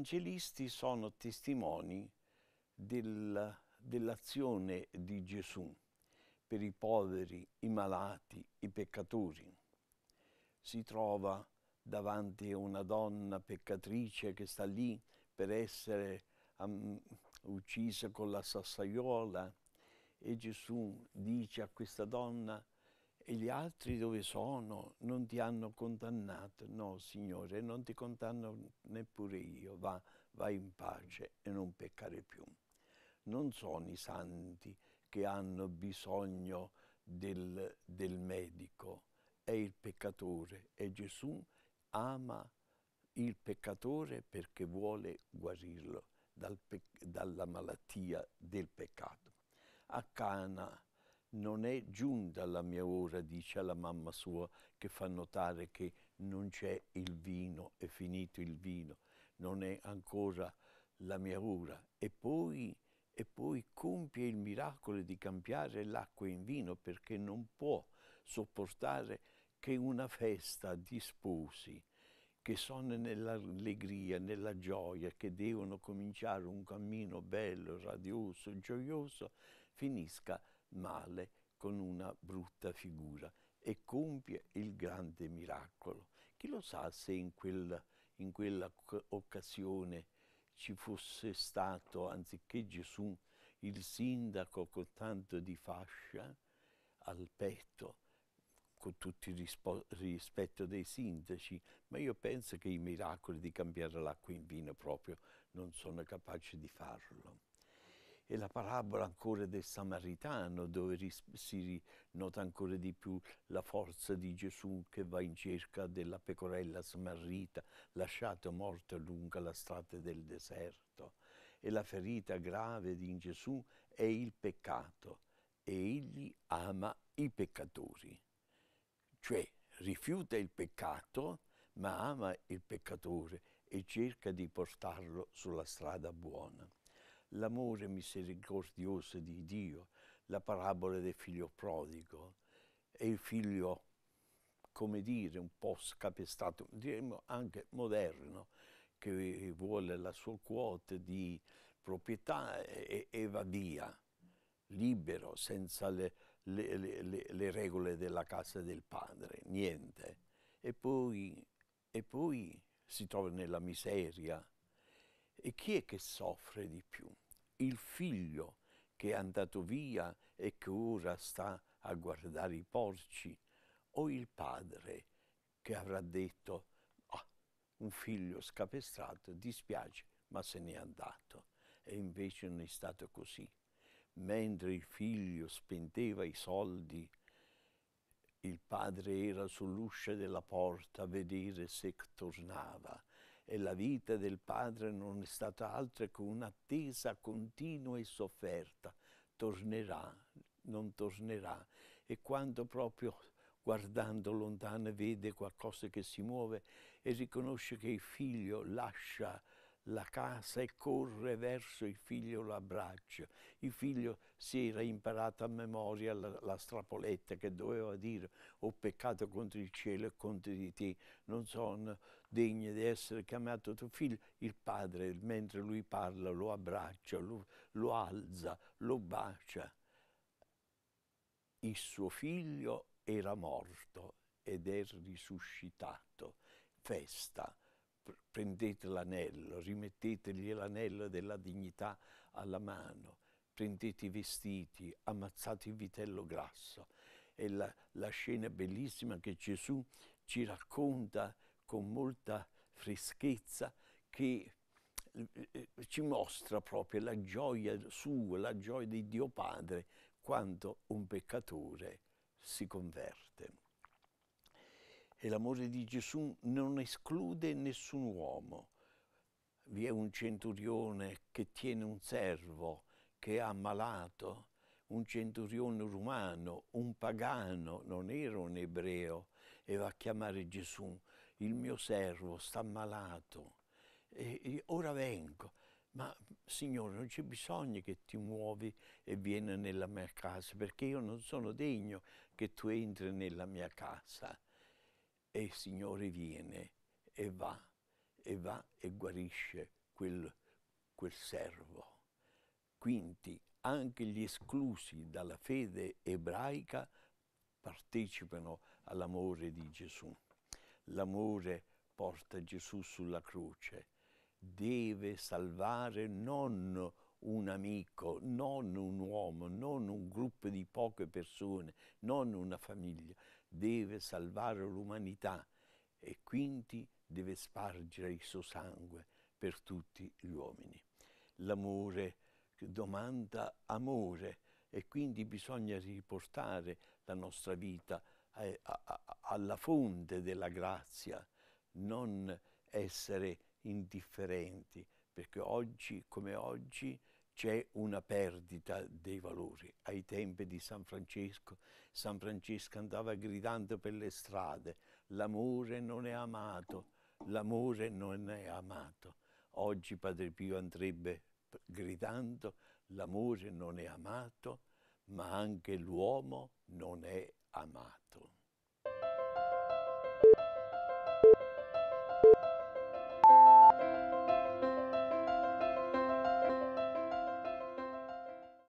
evangelisti sono testimoni del, dell'azione di Gesù per i poveri, i malati, i peccatori. Si trova davanti a una donna peccatrice che sta lì per essere um, uccisa con la sassaiola e Gesù dice a questa donna e gli altri dove sono? Non ti hanno condannato? No, Signore, non ti condanno neppure io, va, vai in pace e non peccare più. Non sono i santi che hanno bisogno del, del medico, è il peccatore e Gesù ama il peccatore perché vuole guarirlo dal dalla malattia del peccato. A Cana, non è giunta la mia ora, dice alla mamma sua, che fa notare che non c'è il vino, è finito il vino, non è ancora la mia ora. E poi, e poi compie il miracolo di cambiare l'acqua in vino perché non può sopportare che una festa di sposi che sono nell'allegria, nella gioia, che devono cominciare un cammino bello, radioso, gioioso, finisca male con una brutta figura e compie il grande miracolo. Chi lo sa se in quella, in quella occasione ci fosse stato, anziché Gesù, il sindaco con tanto di fascia al petto, con tutto il rispetto dei sindaci, ma io penso che i miracoli di cambiare l'acqua in vino proprio non sono capaci di farlo e la parabola ancora del Samaritano dove si nota ancora di più la forza di Gesù che va in cerca della pecorella smarrita, lasciata morta lungo la strada del deserto. E la ferita grave di Gesù è il peccato e egli ama i peccatori. Cioè rifiuta il peccato ma ama il peccatore e cerca di portarlo sulla strada buona l'amore misericordioso di Dio, la parabola del figlio prodigo e il figlio, come dire, un po' scapestrato, diremmo anche moderno, che vuole la sua quota di proprietà e, e va via, libero, senza le, le, le, le, regole della casa del padre, niente. E poi, e poi si trova nella miseria, e chi è che soffre di più? Il figlio che è andato via e che ora sta a guardare i porci? O il padre che avrà detto, ah, un figlio scapestrato, dispiace, ma se n'è andato. E invece non è stato così. Mentre il figlio spendeva i soldi il padre era sull'uscio della porta a vedere se tornava e la vita del padre non è stata altro che un'attesa continua e sofferta. Tornerà, non tornerà. E quando proprio guardando lontano vede qualcosa che si muove e riconosce che il figlio lascia la casa e corre verso il figlio l'abbraccio. Il figlio si era imparato a memoria la, la, strapoletta che doveva dire ho peccato contro il cielo e contro di te, non sono degno di essere chiamato tuo figlio. Il padre, mentre lui parla, lo abbraccia, lo, lo alza, lo bacia. Il suo figlio era morto ed è risuscitato. Festa prendete l'anello, rimettetegli l'anello della dignità alla mano, prendete i vestiti, ammazzate il vitello grasso. È la, la scena bellissima che Gesù ci racconta con molta freschezza che eh, eh, ci mostra proprio la gioia sua, la gioia di Dio Padre quando un peccatore si converte e l'amore di Gesù non esclude nessun uomo. Vi è un centurione che tiene un servo che è ammalato, un centurione romano, un pagano, non era un ebreo, e va a chiamare Gesù, il mio servo sta ammalato, e ora vengo. Ma Signore, non c'è bisogno che ti muovi e vieni nella mia casa, perché io non sono degno che tu entri nella mia casa e il Signore viene e va, e va e guarisce quel, quel servo. Quindi anche gli esclusi dalla fede ebraica partecipano all'amore di Gesù. L'amore porta Gesù sulla croce, deve salvare non un amico, non un uomo, non un gruppo di poche persone, non una famiglia, deve salvare l'umanità e quindi deve spargere il suo sangue per tutti gli uomini. L'amore domanda amore e quindi bisogna riportare la nostra vita eh, a, a, alla fonte della grazia, non essere indifferenti, perché oggi come oggi c'è una perdita dei valori. Ai tempi di San Francesco, San Francesco andava gridando per le strade, l'amore non è amato, l'amore non è amato. Oggi Padre Pio andrebbe gridando, l'amore non è amato, ma anche l'uomo non è amato.